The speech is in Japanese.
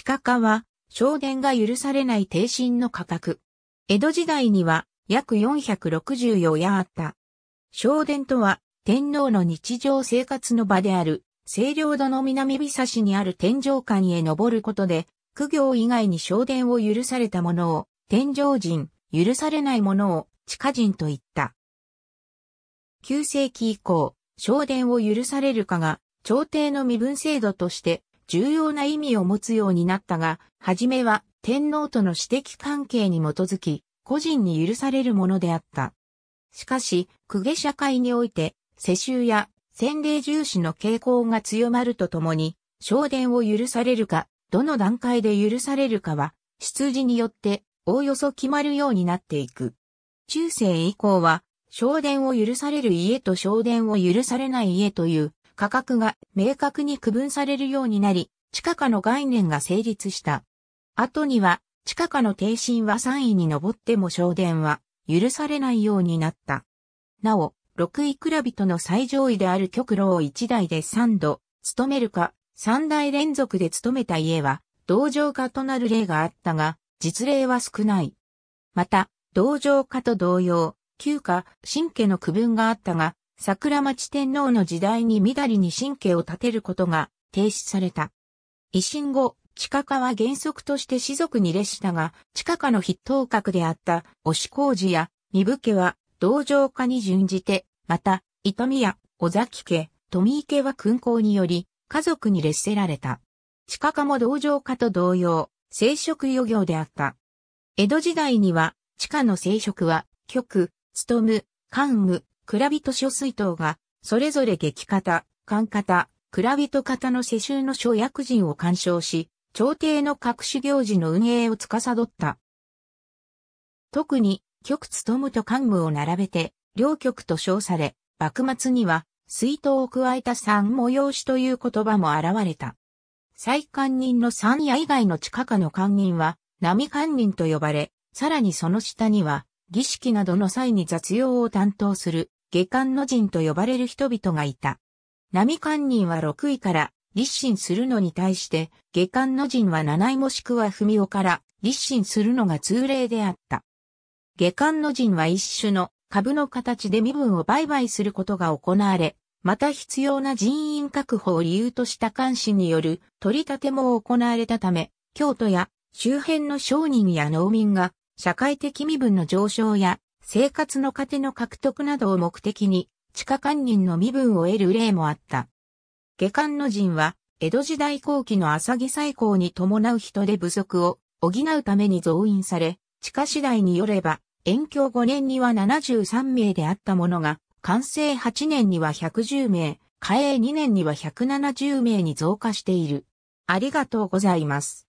地下化は、昇殿が許されない低身の価格。江戸時代には約464夜あった。昇殿とは、天皇の日常生活の場である、清涼土の南久市にある天井間へ登ることで、苦行以外に昇殿を許されたものを、天井人、許されないものを、地下人と言った。9世紀以降、昇殿を許されるかが、朝廷の身分制度として重要な意味を持つようになったが、はじめは天皇との私的関係に基づき、個人に許されるものであった。しかし、公家社会において、世襲や洗礼重視の傾向が強まるとともに、昇殿を許されるか、どの段階で許されるかは、出自によっておおよそ決まるようになっていく。中世以降は、昇殿を許される家と昇殿を許されない家という価格が明確に区分されるようになり、地下化の概念が成立した。後には、地下化の停止は3位に上っても昇電は許されないようになった。なお、6位びとの最上位である極路を1台で3度、務めるか、3台連続で務めた家は、同情家となる例があったが、実例は少ない。また、同情家と同様、旧家、新家の区分があったが、桜町天皇の時代にみだりに神経を立てることが停止された。維新後、地下化は原則として士族に列したが、地下化の筆頭格であった押工事や三部家は道場化に準じて、また、伊見や尾崎家、富池は勲功により、家族に列せられた。地下化も道場化と同様、生殖漁業であった。江戸時代には、地下の生殖は、極、務、官務、蔵人諸水筒が、それぞれ劇方、官方、蔵人方の世襲の諸役人を鑑賞し、朝廷の各種行事の運営を司った。特に、局務と官務を並べて、両局と称され、幕末には、水筒を加えた三催しという言葉も現れた。再官人の三夜以外の地下下の官人は、波官人と呼ばれ、さらにその下には、儀式などの際に雑用を担当する下官の人と呼ばれる人々がいた。並官人は6位から立身するのに対して、下官の人は7位もしくは文雄から立身するのが通例であった。下官の人は一種の株の形で身分を売買することが行われ、また必要な人員確保を理由とした監視による取り立ても行われたため、京都や周辺の商人や農民が社会的身分の上昇や生活の糧の獲得などを目的に、地下官人の身分を得る例もあった。下官の人は、江戸時代後期の浅木最高に伴う人手不足を補うために増員され、地下次第によれば、延教5年には73名であったものが、完成8年には110名、嘉永2年には170名に増加している。ありがとうございます。